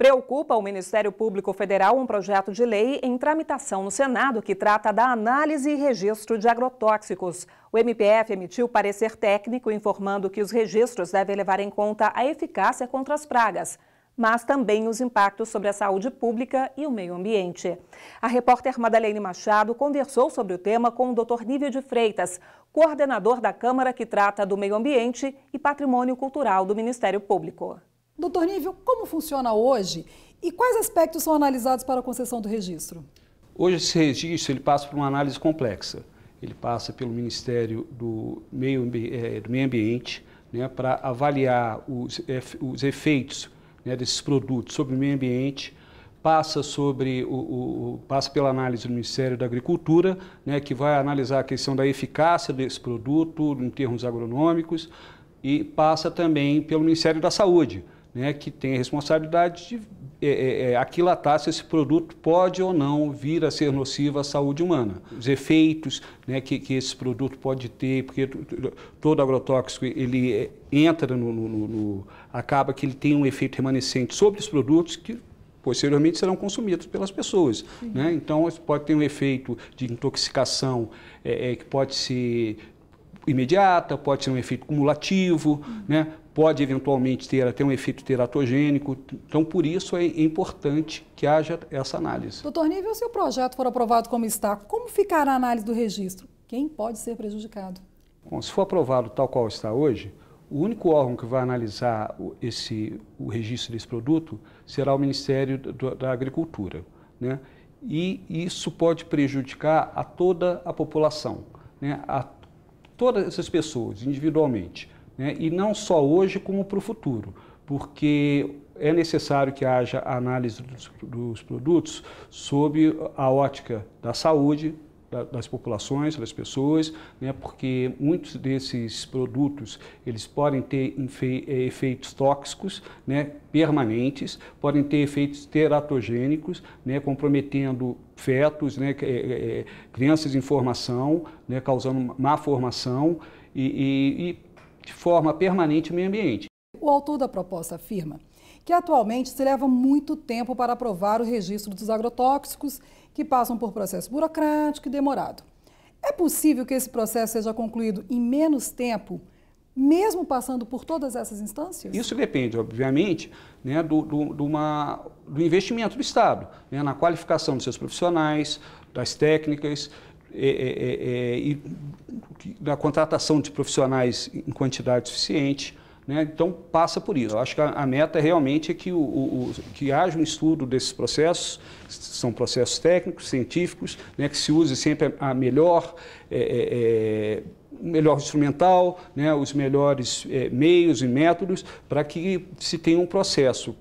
Preocupa o Ministério Público Federal um projeto de lei em tramitação no Senado que trata da análise e registro de agrotóxicos. O MPF emitiu parecer técnico informando que os registros devem levar em conta a eficácia contra as pragas, mas também os impactos sobre a saúde pública e o meio ambiente. A repórter Madalene Machado conversou sobre o tema com o Dr. Nívio de Freitas, coordenador da Câmara que trata do meio ambiente e patrimônio cultural do Ministério Público. Doutor Nível, como funciona hoje e quais aspectos são analisados para a concessão do registro? Hoje esse registro ele passa por uma análise complexa. Ele passa pelo Ministério do Meio, é, do Meio Ambiente né, para avaliar os, eh, os efeitos né, desses produtos sobre o meio ambiente, passa sobre o, o, passa pela análise do Ministério da Agricultura, né, que vai analisar a questão da eficácia desse produto em termos agronômicos e passa também pelo Ministério da Saúde, né, que tem a responsabilidade de é, é, é, aquilatar se esse produto pode ou não vir a ser nocivo à saúde humana. Os efeitos né, que, que esse produto pode ter, porque todo agrotóxico ele é, entra no, no, no acaba que ele tem um efeito remanescente sobre os produtos que posteriormente serão consumidos pelas pessoas. Né? Então, pode ter um efeito de intoxicação é, é, que pode se imediata, pode ter um efeito cumulativo, né? pode eventualmente ter até um efeito teratogênico. Então, por isso é importante que haja essa análise. Doutor Nível, se o projeto for aprovado como está, como ficará a análise do registro? Quem pode ser prejudicado? Bom, se for aprovado tal qual está hoje, o único órgão que vai analisar esse, o registro desse produto será o Ministério da Agricultura. Né? E isso pode prejudicar a toda a população, né? a todas essas pessoas individualmente, né? e não só hoje como para o futuro, porque é necessário que haja análise dos, dos produtos sob a ótica da saúde, das populações, das pessoas, né, porque muitos desses produtos eles podem ter eh, efeitos tóxicos né, permanentes, podem ter efeitos teratogênicos, né, comprometendo fetos, né, é, é, crianças em formação, né, causando má formação e, e, e de forma permanente o meio ambiente. O autor da proposta afirma que atualmente se leva muito tempo para aprovar o registro dos agrotóxicos, que passam por processo burocrático e demorado. É possível que esse processo seja concluído em menos tempo? mesmo passando por todas essas instâncias? Isso depende, obviamente, né, do, do, do, uma, do investimento do Estado, né, na qualificação dos seus profissionais, das técnicas é, é, é, é, e da contratação de profissionais em quantidade suficiente. Né? Então, passa por isso. Eu acho que a, a meta é realmente é que, o, o, que haja um estudo desses processos, são processos técnicos, científicos, né? que se use sempre a, melhor. É, é, é, o melhor instrumental, né, os melhores é, meios e métodos para que se tenha um processo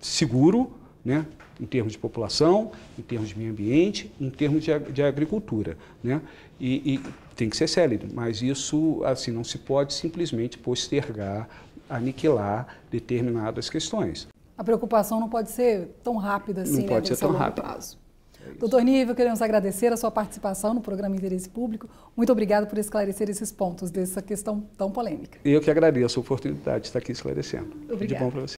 seguro, né, em termos de população, em termos de meio ambiente, em termos de, de agricultura, né, e, e, tem que ser célebre, mas isso assim não se pode simplesmente postergar aniquilar determinadas questões. A preocupação não pode ser tão rápida assim, não né, pode né? ser tão rápido. Prazo. É Doutor Nível, queremos agradecer a sua participação no programa Interesse Público. Muito obrigado por esclarecer esses pontos dessa questão tão polêmica. Eu que agradeço a oportunidade de estar aqui esclarecendo. Obrigado. De bom para você.